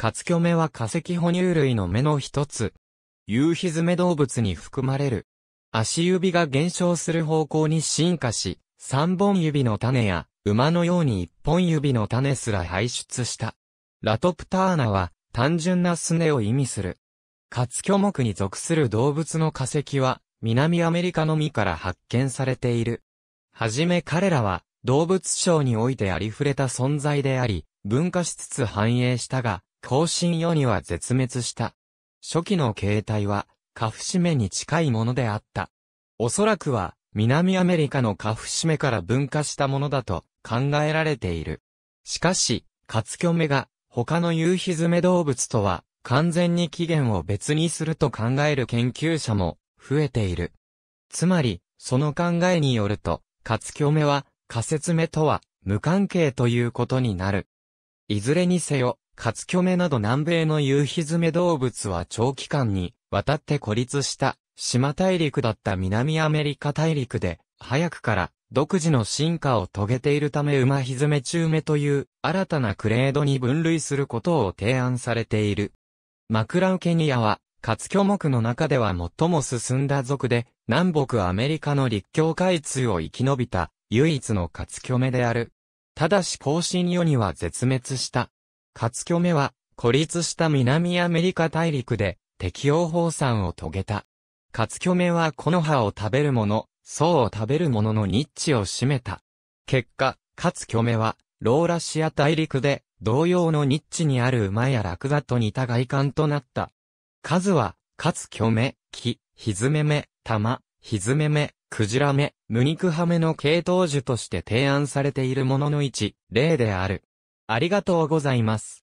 カツキョメは化石哺乳類の目の一つ。夕日爪動物に含まれる。足指が減少する方向に進化し、三本指の種や、馬のように一本指の種すら排出した。ラトプターナは、単純なすねを意味する。カツキョ木に属する動物の化石は、南アメリカのみから発見されている。はじめ彼らは、動物省においてありふれた存在であり、分化しつつ繁栄したが、更新世には絶滅した。初期の形態は、カフシメに近いものであった。おそらくは、南アメリカのカフシメから分化したものだと考えられている。しかし、カツキョメが他の夕日爪動物とは完全に起源を別にすると考える研究者も増えている。つまり、その考えによると、カツキョメは仮説目とは無関係ということになる。いずれにせよ、カツキョメなど南米の夕日詰め動物は長期間に渡って孤立した島大陸だった南アメリカ大陸で早くから独自の進化を遂げているため馬ひずめ中目という新たなクレードに分類することを提案されている。マクラウケニアは、カツキョ目の中では最も進んだ族で、南北アメリカの立教開通を生き延びた唯一のカツキョ目である。ただし更新世には絶滅したかつきょめは、孤立した南アメリカ大陸で、適応放散を遂げた。かつきょめは木の葉を食べる者、層を食べる者のニッチを占めた。結果、かつきょめは、ローラシア大陸で、同様のニッチにある馬やラクダと似た外観となった。数は、かつきょめ、木、ひずめ、め、玉、ひずめ、め、クジラめ、ムニクハメの系統樹として提案されているものの一例である。ありがとうございます。